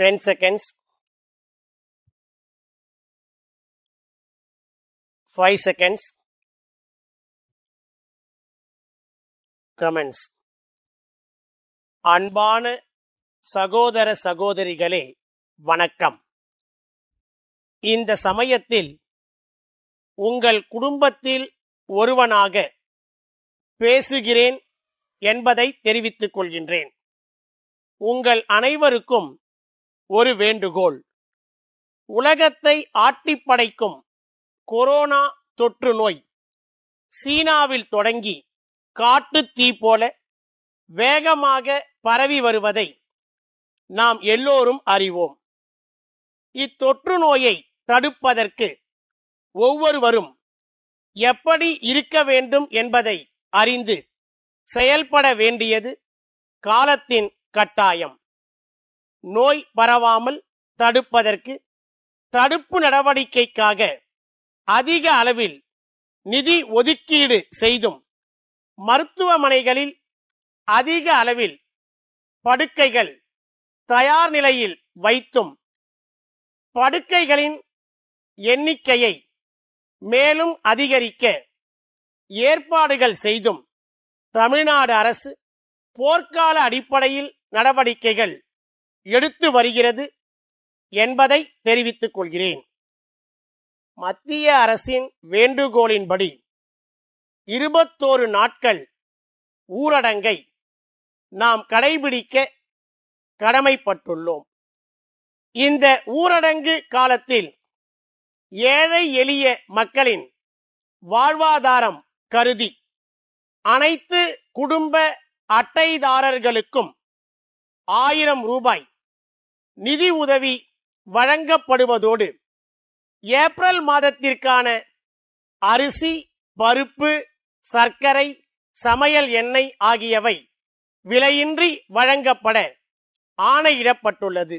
ten seconds five seconds comments அன்பான சகோதர சகோதரிகளே வணக்கம் இந்த சமயத்தில் உங்கள் குடும்பத்தில் ஒருவனாக பேசுகிறேன் என்பதை தெரிவித்துக் கொள்கின்றேன் உங்கள் அனைவருக்கும் ஒரு வேண்டுகோள் உலகத்தை ஆட்டி படைக்கும் கொரோனா தொற்று நோய் சீனாவில் தொடங்கி காட்டு தீ போல வேகமாக பரவி வருவதை நாம் எல்லோரும் அறிவோம் இத்தொற்று நோயை தடுப்பதற்கு ஒவ்வொருவரும் எப்படி இருக்க வேண்டும் என்பதை அறிந்து செயல்பட வேண்டியது காலத்தின் கட்டாயம் நோய் பரவாமல் தடுப்பதற்கு தடுப்பு நடவடிக்கைக்காக அதிக அளவில் நிதி ஒதுக்கீடு செய்தும் மருத்துவமனைகளில் அதிக அளவில் படுக்கைகள் தயார் நிலையில் வைத்தும் படுக்கைகளின் எண்ணிக்கையை மேலும் அதிகரிக்க ஏற்பாடுகள் செய்தும் தமிழ்நாடு அரசு போர்க்கால அடிப்படையில் நடவடிக்கைகள் எடுத்து வருகிறது என்பதை தெரிவித்துக் கொள்கிறேன் மத்திய அரசின் வேண்டுகோளின்படி இருபத்தோரு நாட்கள் ஊரடங்கை நாம் கடைபிடிக்க கடமைப்பட்டுள்ளோம் இந்த ஊரடங்கு காலத்தில் ஏழை எளிய மக்களின் வாழ்வாதாரம் கருதி அனைத்து குடும்ப அட்டைதாரர்களுக்கும் ஆயிரம் ரூபாய் நிதி உதவி வழங்கப்படுவதோடு ஏப்ரல் மாதத்திற்கான அரிசி பருப்பு சர்க்கரை சமையல் எண்ணெய் ஆகியவை விலையின்றி வழங்கப்பட ஆணையிடப்பட்டுள்ளது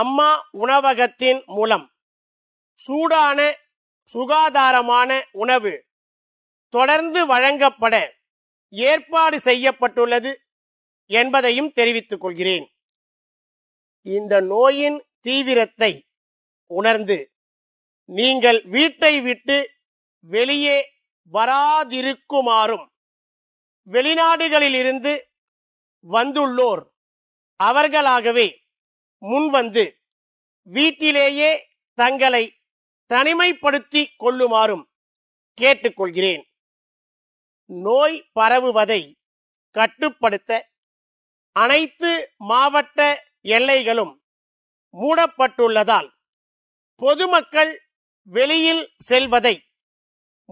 அம்மா உணவகத்தின் மூலம் சூடான சுகாதாரமான உணவு தொடர்ந்து வழங்கப்பட ஏற்பாடு செய்யப்பட்டுள்ளது என்பதையும் தெரிவித்துக் கொள்கிறேன் இந்த நோயின் தீவிரத்தை உணர்ந்து நீங்கள் வீட்டை விட்டு வெளியே வராதிருக்குமாறும் வெளிநாடுகளிலிருந்து வந்துள்ளோர் அவர்களாகவே முன்வந்து வீட்டிலேயே தங்களை தனிமைப்படுத்தி கொள்ளுமாறும் கேட்டுக்கொள்கிறேன் நோய் பரவுவதை கட்டுப்படுத்த அனைத்து மாவட்ட எல்லைகளும் மூடப்பட்டுள்ளதால் பொதுமக்கள் வெளியில் செல்வதை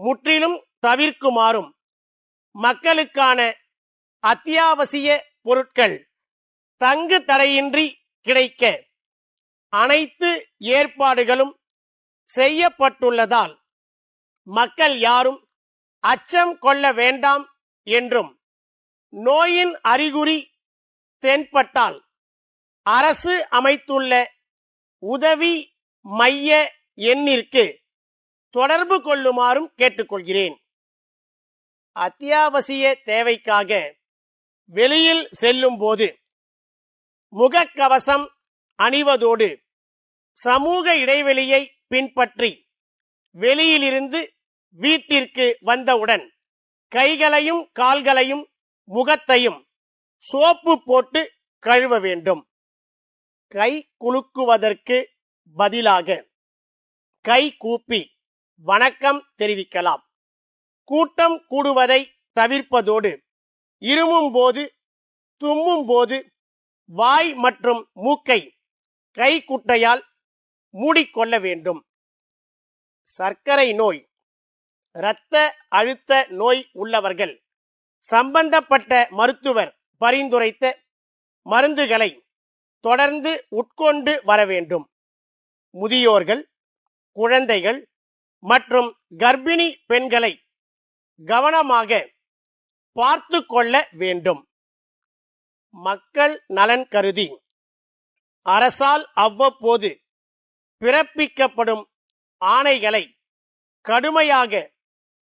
முற்றிலும் தவிர்க்குமாறும் மக்களுக்கான அத்தியாவசிய பொருட்கள் தங்கு தடையின்றி கிடைக்க அனைத்து ஏற்பாடுகளும் செய்யப்பட்டுள்ளதால் மக்கள் யாரும் அச்சம் கொள்ள வேண்டாம் என்றும் நோயின் அறிகுறி தென்பட்டால் அரசு அமைத்துள்ள உதவி மைய எண்ணிற்கு தொடர்பு கொள்ளுமாறும் கேட்டுக்கொள்கிறேன் அத்தியாவசிய தேவைக்காக வெளியில் செல்லும் போது முகக்கவசம் அணிவதோடு சமூக இடைவெளியை பின்பற்றி வெளியிலிருந்து வீட்டிற்கு வந்தவுடன் கைகளையும் கால்களையும் முகத்தையும் சோப்பு போட்டு கழுவ வேண்டும் கை குலுக்குவதற்கு பதிலாக கை கூப்பி வணக்கம் தெரிவிக்கலாம் கூட்டம் கூடுவதை தவிர்ப்பதோடு இருமும் போது தும்மும் போது வாய் மற்றும் மூக்கை கை குட்டையால் மூடிக்கொள்ள வேண்டும் சர்க்கரை நோய் இரத்த அழுத்த நோய் உள்ளவர்கள் சம்பந்தப்பட்ட மருத்துவர் பரிந்துரைத்த மருந்துகளை தொடர்ந்து உட்கொண்டு வர வேண்டும் முதியோர்கள் குழந்தைகள் மற்றும் கர்ப்பிணி பெண்களை கவனமாக பார்த்து கொள்ள வேண்டும் மக்கள் நலன் கருதி அரசால் அவ்வப்போது பிறப்பிக்கப்படும் ஆணைகளை கடுமையாக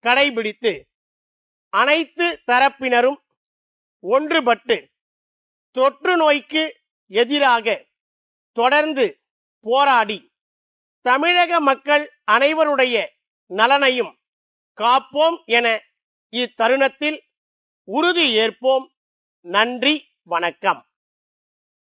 கடைபிடித்து அனைத்து தரப்பினரும் ஒன்றுபட்டு தொற்று நோய்க்கு எதிராக தொடர்ந்து போராடி தமிழக மக்கள் அனைவருடைய நலனையும் காப்போம் என இத்தருணத்தில் உறுதி ஏற்போம் நன்றி வணக்கம்